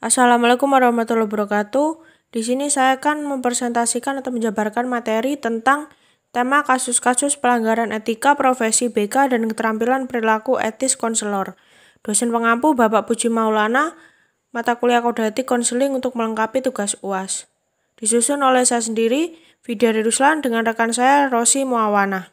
Assalamualaikum warahmatullahi wabarakatuh. Di sini saya akan mempresentasikan atau menjabarkan materi tentang tema kasus-kasus pelanggaran etika profesi BK dan keterampilan perilaku etis konselor. Dosen pengampu Bapak Puji Maulana, mata kuliah kode etik konseling untuk melengkapi tugas UAS. Disusun oleh saya sendiri, Vidya Ruslan dengan rekan saya Rosi Muawana.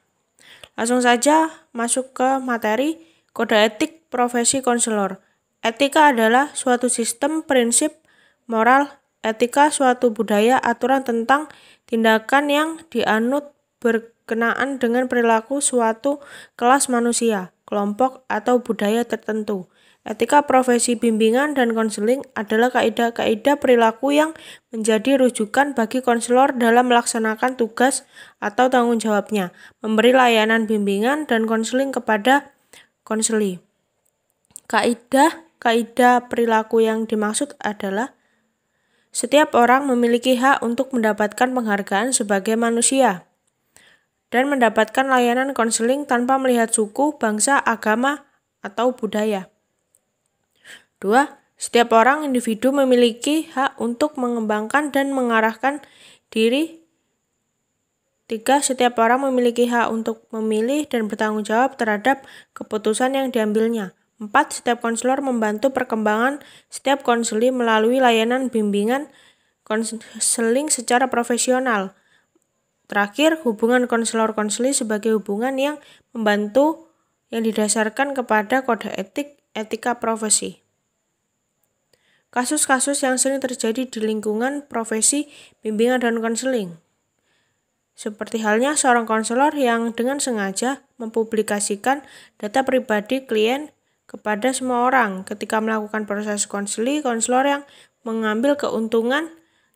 Langsung saja masuk ke materi kode etik profesi konselor. Etika adalah suatu sistem prinsip moral, etika suatu budaya aturan tentang tindakan yang dianut berkenaan dengan perilaku suatu kelas manusia, kelompok, atau budaya tertentu. Etika profesi bimbingan dan konseling adalah kaidah-kaidah perilaku yang menjadi rujukan bagi konselor dalam melaksanakan tugas atau tanggung jawabnya, memberi layanan bimbingan dan konseling kepada konseli. Kaidah kaidah perilaku yang dimaksud adalah setiap orang memiliki hak untuk mendapatkan penghargaan sebagai manusia dan mendapatkan layanan konseling tanpa melihat suku, bangsa, agama, atau budaya. Dua, Setiap orang individu memiliki hak untuk mengembangkan dan mengarahkan diri. Tiga, Setiap orang memiliki hak untuk memilih dan bertanggung jawab terhadap keputusan yang diambilnya. 4. Setiap konselor membantu perkembangan setiap konseli melalui layanan bimbingan konseling secara profesional. Terakhir, hubungan konselor-konseli sebagai hubungan yang membantu yang didasarkan kepada kode etik etika profesi. Kasus-kasus yang sering terjadi di lingkungan profesi bimbingan dan konseling. Seperti halnya seorang konselor yang dengan sengaja mempublikasikan data pribadi klien kepada semua orang. Ketika melakukan proses konseli, konselor yang mengambil keuntungan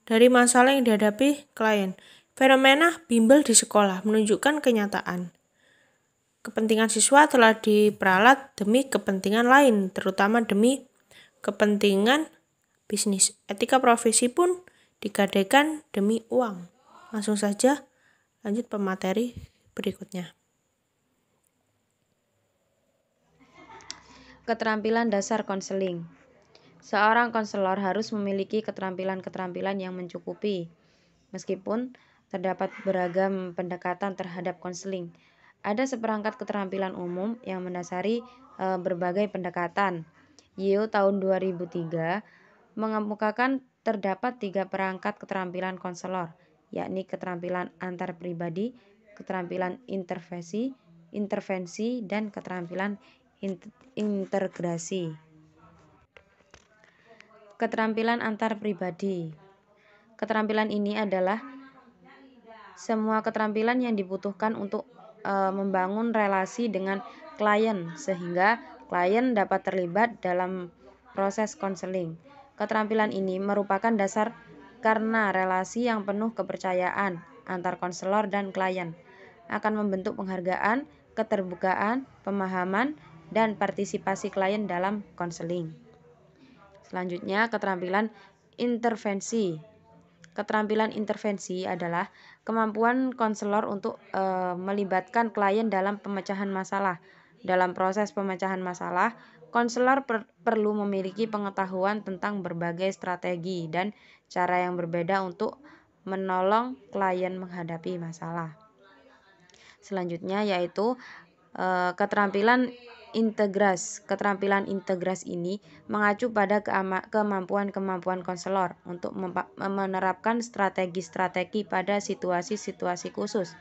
dari masalah yang dihadapi klien. Fenomena bimbel di sekolah menunjukkan kenyataan. Kepentingan siswa telah diperalat demi kepentingan lain, terutama demi kepentingan bisnis. Etika profesi pun digadaikan demi uang. Langsung saja lanjut pemateri berikutnya. Keterampilan dasar konseling. Seorang konselor harus memiliki keterampilan-keterampilan yang mencukupi. Meskipun terdapat beragam pendekatan terhadap konseling, ada seperangkat keterampilan umum yang mendasari e, berbagai pendekatan. Yeo tahun 2003 mengemukakan terdapat tiga perangkat keterampilan konselor, yakni keterampilan antar pribadi, keterampilan intervensi, intervensi dan keterampilan integrasi keterampilan antar pribadi keterampilan ini adalah semua keterampilan yang dibutuhkan untuk e, membangun relasi dengan klien sehingga klien dapat terlibat dalam proses konseling keterampilan ini merupakan dasar karena relasi yang penuh kepercayaan antar konselor dan klien akan membentuk penghargaan, keterbukaan, pemahaman, dan partisipasi klien dalam konseling. Selanjutnya, keterampilan intervensi. Keterampilan intervensi adalah kemampuan konselor untuk e, melibatkan klien dalam pemecahan masalah. Dalam proses pemecahan masalah, konselor per perlu memiliki pengetahuan tentang berbagai strategi dan cara yang berbeda untuk menolong klien menghadapi masalah. Selanjutnya yaitu e, keterampilan integras. Keterampilan integras ini mengacu pada kemampuan-kemampuan konselor untuk menerapkan strategi-strategi pada situasi-situasi khusus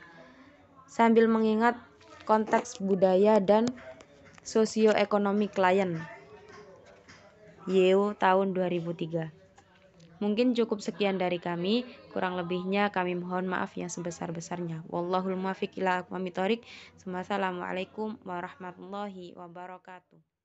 sambil mengingat konteks budaya dan sosioekonomi klien. Yeo tahun 2003. Mungkin cukup sekian dari kami, kurang lebihnya kami mohon maaf yang sebesar-besarnya. Wallahul muwaffiq ila aqwamit thoriq. Wassalamualaikum warahmatullahi wabarakatuh.